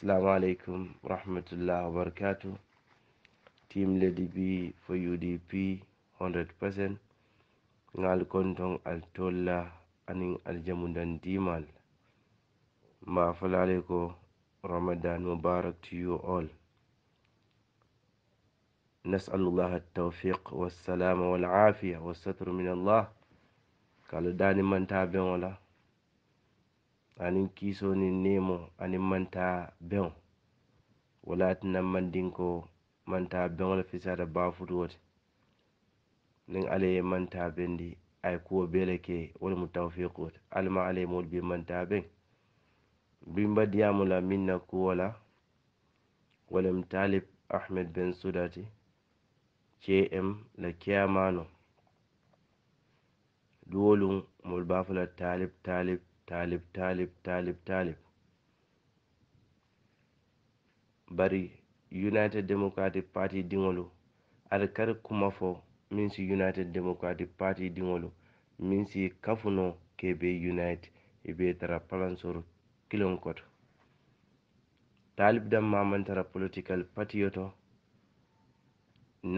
السلام عليكم ورحمة الله وبركاته team lady b for udp 100% ngal kontong al tolla anin al jamundan dimal ma falaleko ramadan mubarak to you all نسأل الله التوفيق والسلام والعافية والستر من الله قالوا داني من تابعون له aniŋ kiisoo niŋ neemo aniŋ mantaa beŋo wo le ye a tinna mandinko manta ben le fisa da ti. Niŋ alla ye mantaa bendi a ye kuwo bee le ke wala lemu tawfiikoo ti alimaaŋ alla ye moolu bee mantaa Bimba diyaamu la minna na wala Talib Ahmed Ben sudati ti KM la kiyamano duwolu mul bafula Talib Talib taalib taalib taalib taalib bari united democratic party diŋolu ada kari kuma fo min si united democratic party diŋolu min si kafuno ke be unite i be tara palansoro kiliŋo koto taalib damma man tara political partiyo to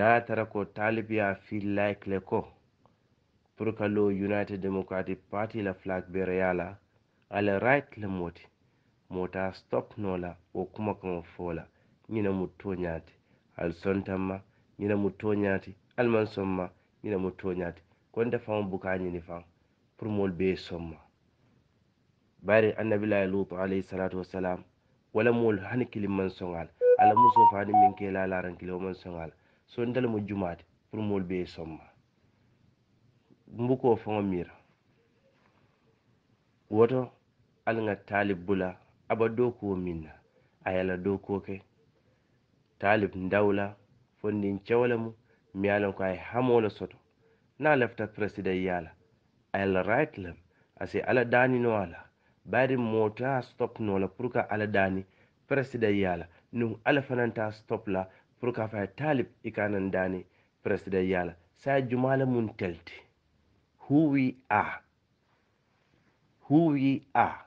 na tara ko taalib ye a like le pour ka lo united democratic party la flag bere ye ala right lemoti mota stop nola o kuma kamo fola ñina mu toñaati al sontanma ñina mu toñaati alman somma ñina mu toñaati konde fan bukañini fan pour mol bee somma bari annabillahi loutu alayhi salatu wasalam wala mol hani kiliman soŋal ala muso fani min kela laran kili oman soŋal so ndala mo jumaati pour mol bee somma mbukoo faŋo mira woto alga talib bula aba dokuwo minna a yala dokoke talib dawla fonnin cewle mum mi ko ay hamole soto na lefta president yala a right lem asi ala danino ala bari mota stop nola pour que ala dani president yala nun ala fananta stop la pour que fay talib ikanan dani president yala sa jumala mun telti who we are who we are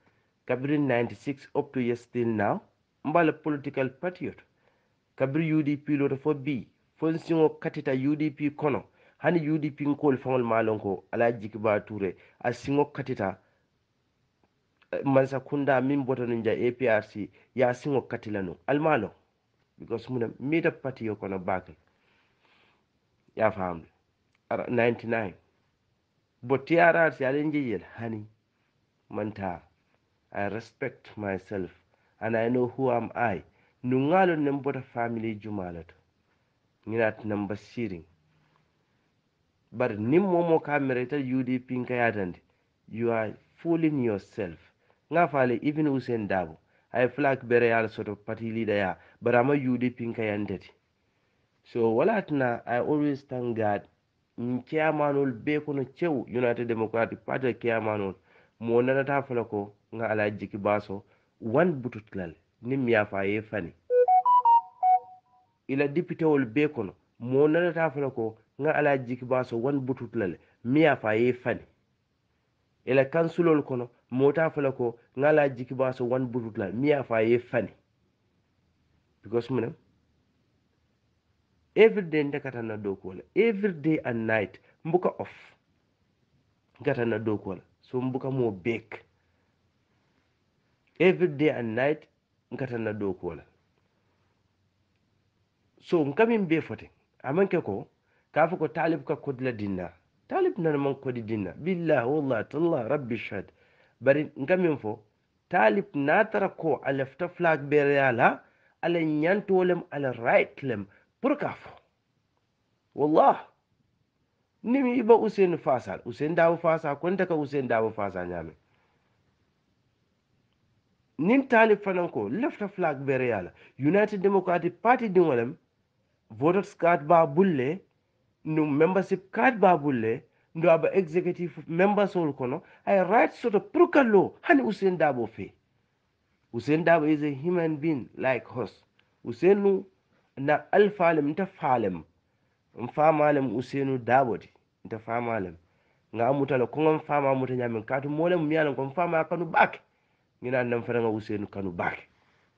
Kabir 96 up to yestil now, Mbala political patriot. Kabir UDP lota fo bi, fonsiŋo katita UDP kono, hani UDP nkoolu faŋolu maa ko ala jikibaa ture, a siŋo katita eh, mansa kunda min bota nuŋ ja APRC, ye a siŋo kati la nuŋ, Because muna miita patiyo kono baake. Ye a faamu 99. Bo TRRC aliŋ je yel hani, mantaa. I respect myself and I know who am I. Nungalo nembota family jumalato. Ninat namba searing. But nim momo kamereta UDP yadandi. You are fooling yourself. Nga fale even Usain Dabo. I flag bere yal sort of party leader ya. But ama a UDP nkayandeti. So atina I always thank God. Chairman manul beko no chew United Democratic Party chairman manul. mo nanata fana ko nga ala jiki baso wan bututlal nin mi yafa ye fani ila dipitewol be kono moo nanata fana ko nga ala jiki baso wan bututlal mi yafa ye fani ila kansulol kono mo ta fala ko nga ala jiki baso wan bututlal mi yafa ye fani because munem every day ndekatana dokuwola every day and night mbuka off gatana dokuwola sun buka mo bek every day and night nkatanna dow kuwola so min be foten amanke ko ka fo ko talib ka kodla dinna talib nana man kodi dinna billahi wallahi tallah rabbi shahad bari nkamin fo talib natara ko alafta lefta flag bereyala ala ñantolem ala right lem pour ka fo wallah nimi iba usen fasal usen dawo fasa konta ka usen dawo fasa ñaame nin taalib fanan ko lefta flag bereyala united democratic party diŋolem voters card ba bulle num membership card ba bulle ndo aba executive membersol kono ay right soto pour ka lo hani usen dabo fe usen dabo is a human being like us usenu na alfalem nta falem fa malam usenu ta fa malam nga amutala fa ma muta ñamen katu molem miyalan kon ma kanu bak gina nan nga usenu kanu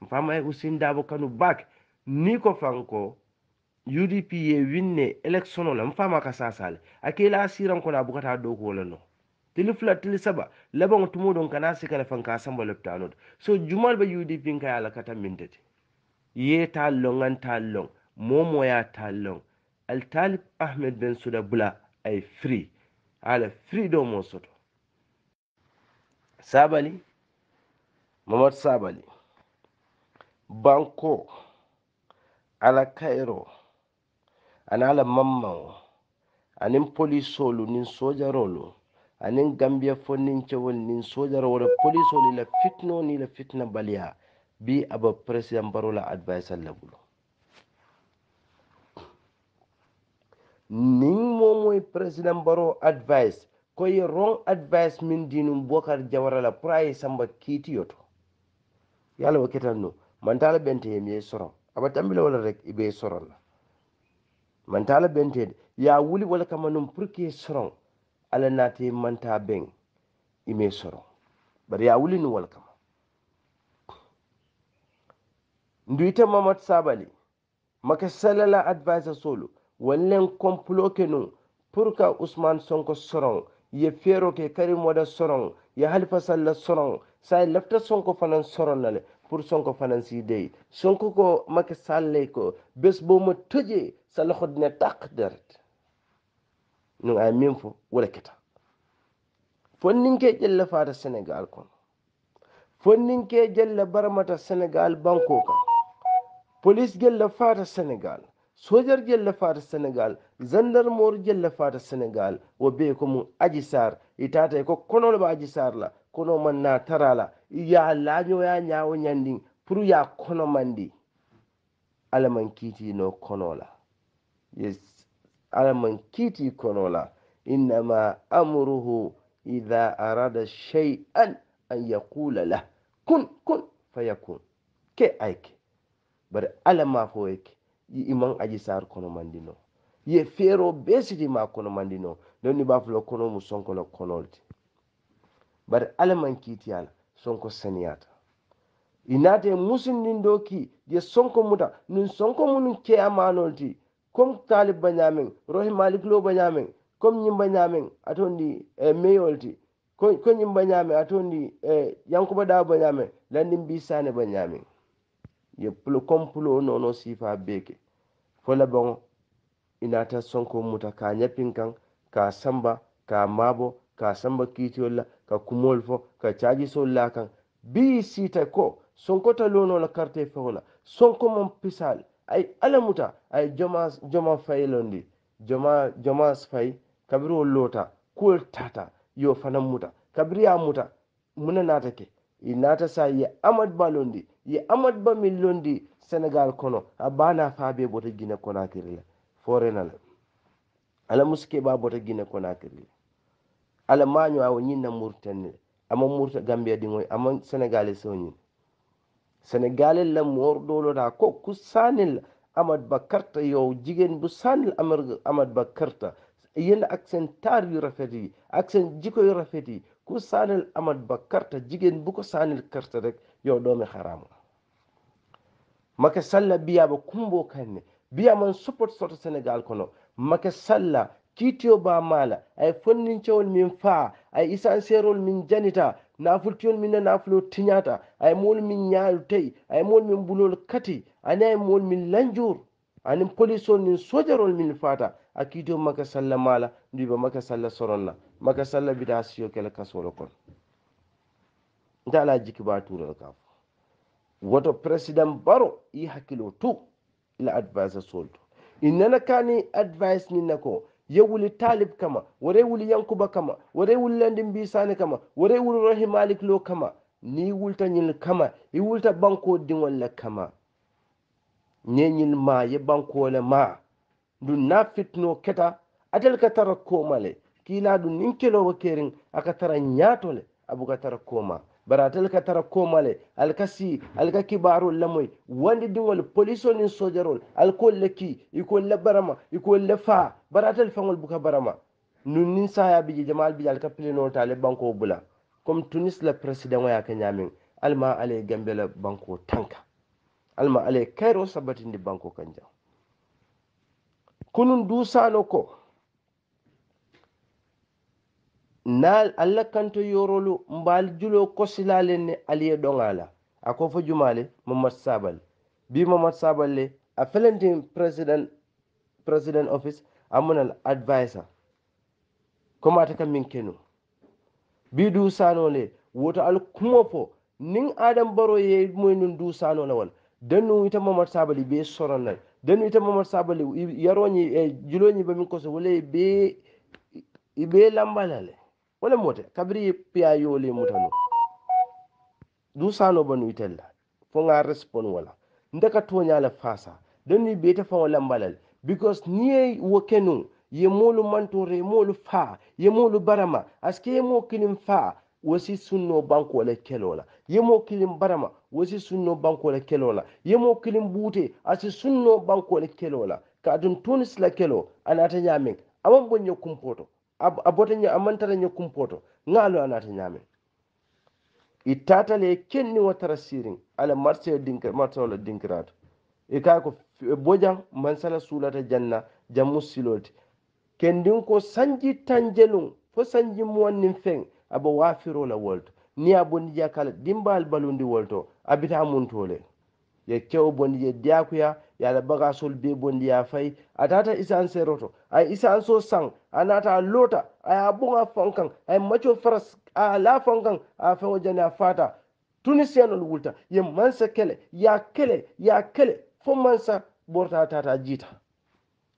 in fa ma usen dabo kanu bak ni ko fanko udp ye winne élection fa ma ka sasale akela siran ko a bukata do ko wola no tili fula tili saba laban tumuɗon kana sikala fanka samba loptanoto so jumal ɓe udp kayala kata mintete ye tallon an ya momoya tallon altalib ahmed ben suda bula ay free haala freedom o soto sabali mamadou sabali banko ala kayro ana ala mamma o anin polisolu nin sojarolu anin gambiya fo nin cewol nin sojarowola polisolu la fitno ni la fitna baliya bi aba président barola advisor la bulu nin momoy president baro advice ye wrong advice min dinum bokar jawara la pour aye samba kiitiyoto yo allah wakkitan no mantala bente yem ye soron aba tambila wala rek ibe soron la man mantala bente ya wuli wala kama num pour que soron ala man manta ɓen ime soron bar ya wuli ni wala kama nduyita mamad sabali maka salala advisor solo wallen komplo ke nu pour usman sonko soron ya fero ke kari wada soron ya halifa salla soron sai lafta sonko fanan soron nale pour sonko fanan si dey sonko ko make salle ko bes bo mo tuje salla khod ne dert nu ay min fo wala keta ke jella fata ko fonnin ke jella baramata sénégal banko kan police gella fata sénégal sojar gellefare senegal zandar mor sénégal wo senegal wa be kuma ajisar ita ta ko e konole ba ajisar la kono man na tara la ya lanyo ya nyawo ñandin furu ya kono man di alaman kono konola yes alaman la konola ma amruhu idha arada shay'an an yaqula la kun kun fayakun ke aiki bare alama ko yake yi iman aji sar kono mandino ye fero besidi ma kono mandino don ni baflo kono mu sonko no konolti bari alaman kitiyal sonko saniyata inate nin doki je sonko muta nun sonko munun amanolti kom talib bañamen rohi lo bañamen kom nyim ñamen atondi e eh, meyolti ko nyim ñamen atondi e eh, yankuba da bañamen landin bisane banyamin. yeppulo kompulo nono sifa beke folabon inata sonko muta ka ñapin kan ka samba ka mabo ka samba kitiyolla ka kumol fo ka caji solla kan bi sita ko sonkota lonola karte fewola sonkomon pisal ay alamuta ay joma joma faylondi joma joma fay kabiri wo lota kuwol tata yo fana muta kabiri ya muta muna natake inata sa ye amad balondi ye amat ba min londi sénégal kono a bana faabe bota guine konakiri la forenal ala muske ba bota guine konakiri la ala maño awo ñinna murtani ama murta gambia ɗiŋoy ama sénégalais sewo ñin sénégalais la moor ɗolota ko ku sanil amad ba karta yow jigéen bu sanil amad ba karta yéen ak seen taar yu rafet yi ak seen jiko yu rafet yi ku sanil amad ba karta jigéen bu ko sanil karta rek yau domin haramu Maka salla ba kumbo kanne biyaman support sota sénégal kono Maka salla kitiyo ba mala ay fonnincewol min fa ay serol min janita nafultiyol min na fulo tinyata ay mol min ñaalu tay ay mol min bulol kati ani ay mol min lanjur anin polisol nin sojarol min fata a kitiyo maka salla mala ndiba maka salla soronna maka salla bita siyo kele kasolo kono nta ala jiki ba turol kam woto président baro i hakkilo tu ila advice solto i nana kani advice ninna ko ye wuli talib kama wore wuli yankuba kama wore wuli landin bisani kama wore wuli rohi malik lo kama ni wulta nyil kama i wulta banko diŋol le kama ñe nyil ma ye banko le ma du na fitino keta atel ka tara koma le kiila du nin kelo wo keriŋ a ka tara ñaato le abuka tara koma baratel ka tara komale alka si alka kibarol lamoy wandi diwol polisonin sojarol alkol le barama iko le fa baratel fangol buka barama nun nin saya bi jamal bi alka pilinol tale banko bula comme tunis la president ya ka ñamin alma ale gambe la banko tanka alma kairo sabatin di banko kan kunun dusano ko na allah kanto yorolu mbaal julo kosilalen ne aliye ɗoŋala a ko fo jumale mamad sabal bi mamad sabal le a felenti président président office a munal advisor komata kam min kenu bi dusano le woto al kumo fo nin adam baro ye moy nun dusano lawal dennu wita mamad sabali be soronnal dennu wita mamad sabali yaroñi e juloñi bamin koso wala ɓe ɓe lambalale wole mote kabri piya yole mutano du sano banu itella fo nga respon wala ndaka tonyala fasa deni biyete fo lambalal because niye wokenu ye molu mantore ye molu fa ye molu barama aske ye mo kilim fa wasi sunno banko la kelola ye mo kilim barama wasi sunno banko la kelola ye mo kilim bute asi sunno banko la kelola kadun tunis la kelo anata nyamin amam bonye kumpoto a botaña a mantaraña kumpoto ŋaalo anata ñaamen ittatale kenni watara sirin ala marse marseola dinkirato e kay ko bojan mansala janna jammu silolte kendin ko sanji tanjelum fo sanji muwannin fen abo la wolto ni a ya kala dimbal balundi wolto abita muntole ye kew ya diyakuya da baga sol be bondi ya fay atata isa an roto a isa an so sang anata lota a ya abunga fankan ay macho faras a la fankan a wajen jana fata na lugulta ya mansa kele ya kele ya kele fo mansa borta ta jita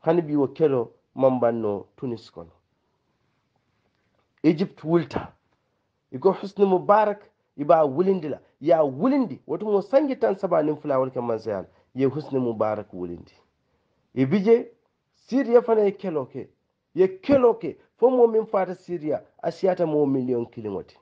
hani bi wa kelo mambanno tunis kono egypt wulta iko husni mubarak iba wulindila ya wulindi wato mo sangitan sabanin fulawar kan mansa ye husne mubarak wulindi e bije syria fana ye keloke ye keloke fo momin fata syria a siyata mo million kiliŋoti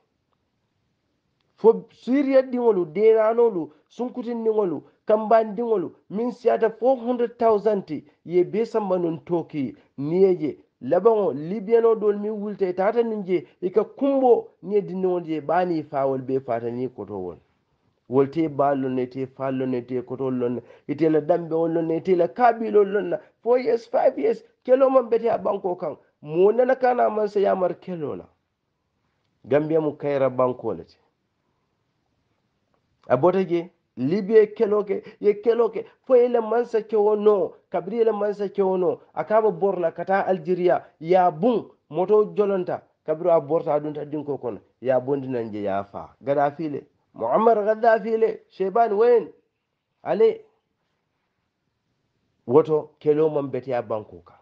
fo syria diŋolu denanolu sunkutindiŋolu kambandiŋolu min siyata 400000 ye be samba nun toki niye je labaŋo libiyano dolu min wulta e tata nun je i ka kumbo niye dindiŋol je baniŋ fawol be fata ni kotowol wolte baalol ne te faallol ne te kotol lon ite la dambe on lon ne ite la kaabilol lon na four years five years kelo man bete a banko kan mo nana kana man sa yamar kelo la gambia mu kayra banko la te a bota je libye kelo ke ye kelo ke fo ye man sa ke wono kabiri ye man sa ke wono a borla kata ka algeria ya bun moto jolonta kabiru a borta a din dinko kon ya bondi nan je ya fa, gada file معمر غذافي ليه شيبان وين عليه woto man bete a banko ka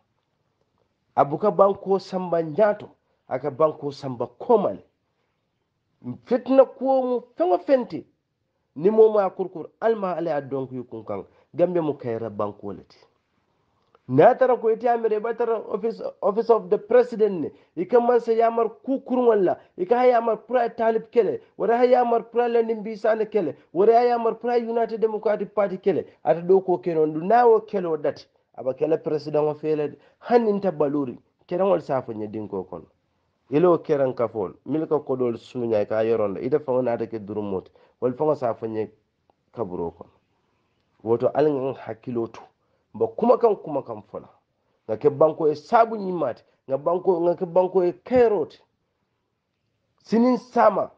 abuka banko samba nyato aka banko samba koman fitna kuwo mu fengo fenti ni a kurkur alma ala a donkuyi gambe mu kayra banko lati na tara ko iti ba batara office office of the president ne ika ya yamar kukurun walla ikan ha mar pura talib kele wara ha yamar pra lenin ne kele wara ya mar pura united democratic party kele ata doko ko du nawo kele wadat aba kele president o fele hanin tabaluri kenan wal safa nya dinko kon ilo keran kafol milka kodol sunya ka yoron ita fa na ke durumot wal fa safa nya kaburo kon woto alin hakkiloto kan kumakan kan fola ga ke banko e sabu nyimat ga banko ga ke banko e kayrote sinin sama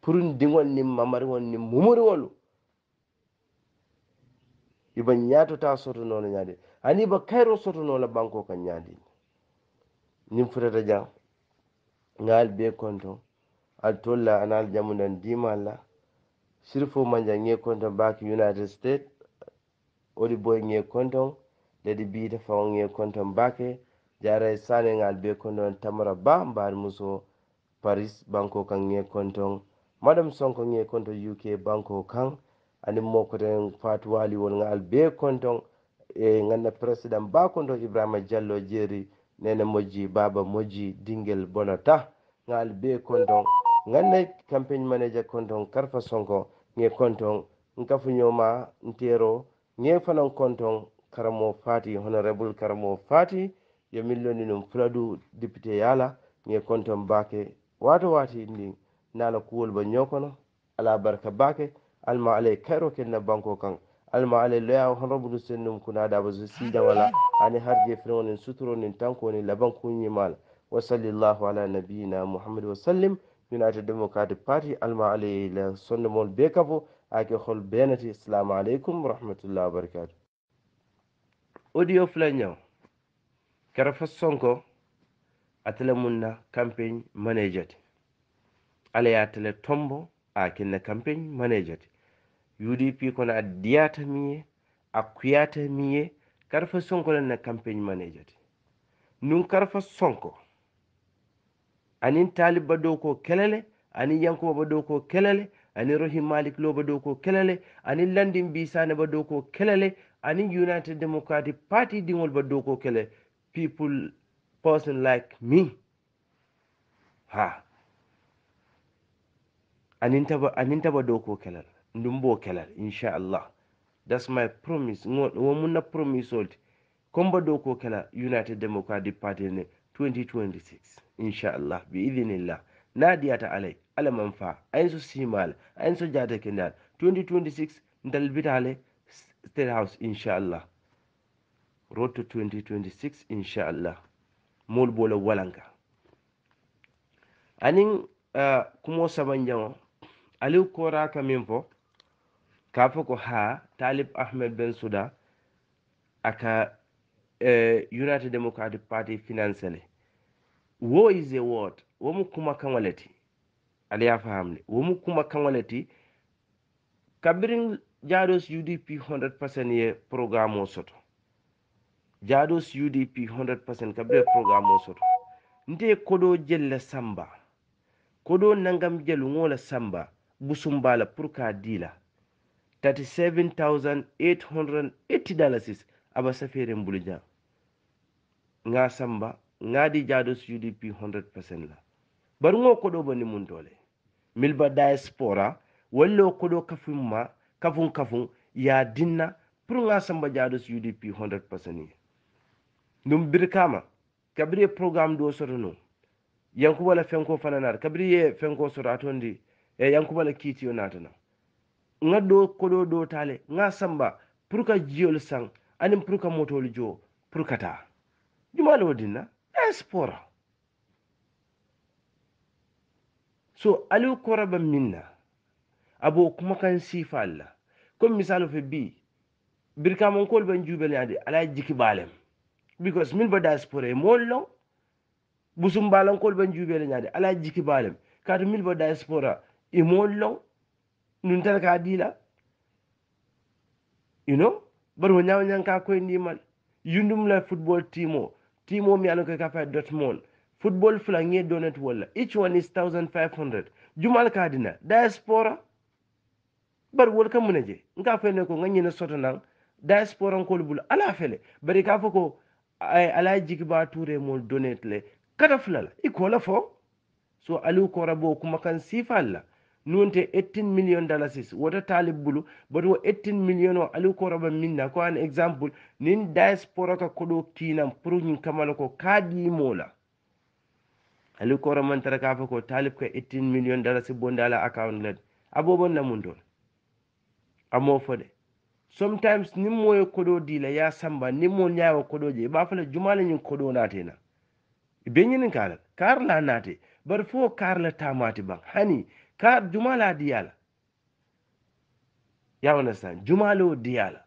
pour ndiŋol nin mamariŋol nin mumuriŋolu iba ta soto nola ñaadi ani iba kairo soto nola banko kan nyadi nim futata jam nga be konto al tolla anal jamu jamudan dimal surtout ma jangge konton bak united state oɗi boye ge konton leydi biyta fawo ge konton bake jara sanegal be konton tamara ba mbaɗi muso paris banko kan ge konton madam sonko ge konton uk banko kan andi mokoten fat waliwolgal be konton e ganda président ba konton ibrahima diallo jeeri nene mojji baba mojji dinguel bonota gal be konton ganda campagne manager konton karfa sonko ŋe konton ma ntero ŋe fanan konton karamo fati honorable karamo fati ya milioni nun fuladu dipite yala ŋe konton bake wata wati ni nala kuwol ba ñokono ala barka bake alma ale kairo kenna banko kan alma ale loya honorable sennum kuna daba da wala. ani harje firwonin suturo nin tanko ni laban kunyimal wa sallallahu ala nabiyina muhammad wa sallim united democratic party almaali la sondomol be kafo ake hol benati assalamu alaikum warahmatullah wabarakatu audio fulañaw kare fa sonko atele munna campaign manager ale ya ye tombo a kinna campaign manager udp kono a miye a kuyata miye kara fa sonko na campaign manager nun kare fa sonko anin talib ba dow ko kelele anin yankuba ba dow ko kelele anin rohi malik lo ba dow ko kelele anin landin bisane ba dow ko kelele anin united democratic party dingol ba dow ko kelele people person like me ha anin taba dow ko kelal ndum bo kelal inchallah that's my promise wo munna promise olti comba dow ko kela united democratic party ne 2026 inchallah bi idinillah nadiyata alay alaman fa ayinso simal ayinso jadake ndal 2026 dalbitale state house inchallah rotto 2026 inchallah molbola walanka anin uh, kumo sabanjamo aliw koraka min fo ka fo ko ha talib ahmed ben souda aka uh, e, united democratic party financele wo is a word womu kuma kaŋoleti aliya faamle womu kuma kaŋoleti kabiriŋ jaados udp 100% ye programme o soto jaados udp 100% kabiriŋ programme o soto nte ye kodoo jel le samba kodoo nangam jelu ŋo le samba busumbaa la pour ka dii la 37880 dollars is aba safeeren bulu jaŋ ŋa samba ngadi jados udp 100% la bar ngo do bani mun dole milba diaspora wallo kodo kafin ma kafun kafun ya dinna pour nga samba jados udp 100% ni num birkama kabri programme do yanku yankubala fenko fananar kabri ye fenko soro atondi e yankubala kiitiyo natana nga ko do do tale nga samba pour ka jiol sang anim pour ka motol jo pour kata lo dinna diaspora so aliu koraban minna kuma kan sifa allah comme misalo fi bi birkamankol ban juubelñaade ala jiki balem, because min ba diaspora e mool long busum mbalankol ban juubeleñaade ala jiki k'a to min ba diaspora e mollo, nun tara ka diila you know bari wo ñawañan ka koyi ndimal yundum la football team o timo mi alon ko kafa dot mon football fulange donate walla each one is 1500 jumal ka kadina diaspora bari wol kam mune je nka fene ko nga nganyina soto nan diaspora nkol bulu ala fele bari ka foko ay ala jigi ba toure mol donate le kata fulala la fo so alu korabo kuma kan sifalla nuwonte ettin million dalasis wota talib bulu but wo ettin million o aliw koroba minna ko an exemple nin diaspora ka koɗo kinan pour ñin kamala ko kaadimola aliw koro man tara ka fo ko talib ka ettin million dalasi bonde ala account led abobon lamun toon amo fode sometimes nin moye koɗo dila ya samba nin mo ñawa koɗoje ɓa fala jumala ñin koɗo natena be ñinin kala karla nate bar fo karla tamati ban hani ka juma la diyala ya understand juma lo diyala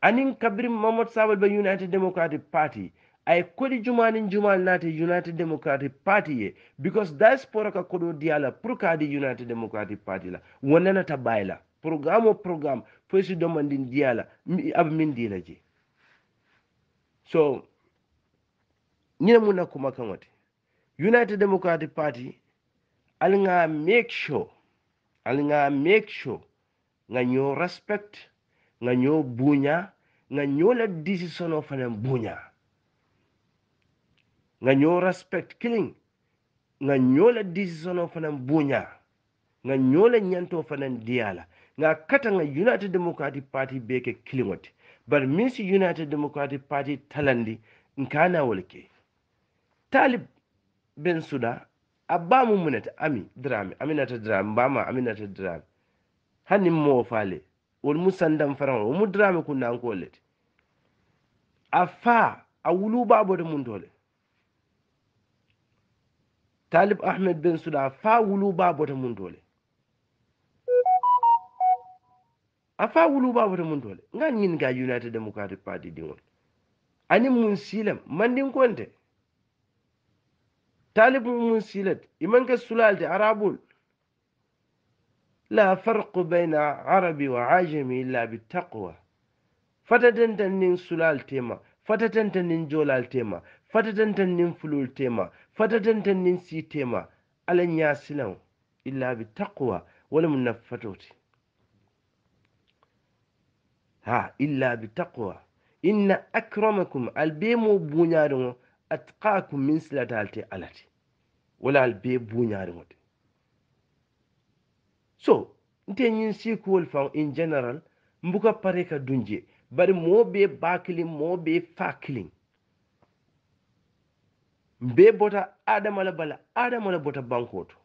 anin kabirin mamad sabal ba united democratic party ay kodi jumanin jumal nati united democratic party ye because for ka kodo diyala pour ka di united democratic party la wonana ta bayla program o program fesi si di diyala ab min dila je so ñina mun na kuma kan wate united democratic party alga make sure alga make sure nga ño respect nga ño buña nga ño la decision of an buña nga ño respect killing nga ño la decision of an buña nga ño la ñanto fanan diyala nga kata nga united democratic party beke kilingote but min si united democratic party talandi nkana wolke talib ben suda abba mu muna ta ami drami amina ta drami ba ma amina ta drami hanin mo fale wani mu sandan faran wo mu drami kun nan ko a afa a wulu ba bodo mun dole talib ahmed bin suda fa wulu ba bodo mun dole afa wulu ba bodo mun dole ngan yin ga united democratic party din won ani mun silam mandin konte talibu mun silat iman ka sulal da arabul. la farqu baina arabi wa ajami illa bi taqwa fata tantannin sulal tema fata tantannin jolal tema fata tantannin fulul tema fata tantannin si tema alan ya silan illa bi taqwa wala mun nafatoti ha illa bi taqwa inna akramakum albemo bunyarin atqakum min silata alati alati wala al be buñariŋote so nte ñiŋ siikuwol faŋ in general mbuka pare ka dunje bari moo be baakiliŋ moo be faakiliŋ mbe bota adama la bala adama la bota banko to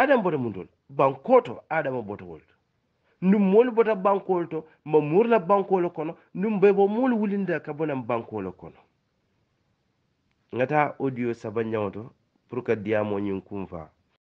adam bota mun tol to adama bota wol to ndum moolu bota bankol to ma murla bankolo kono ndum be moolu wulinda ka bonam bankolo kono nga ka taa o saba to pour ka diamo ñiŋ kunfa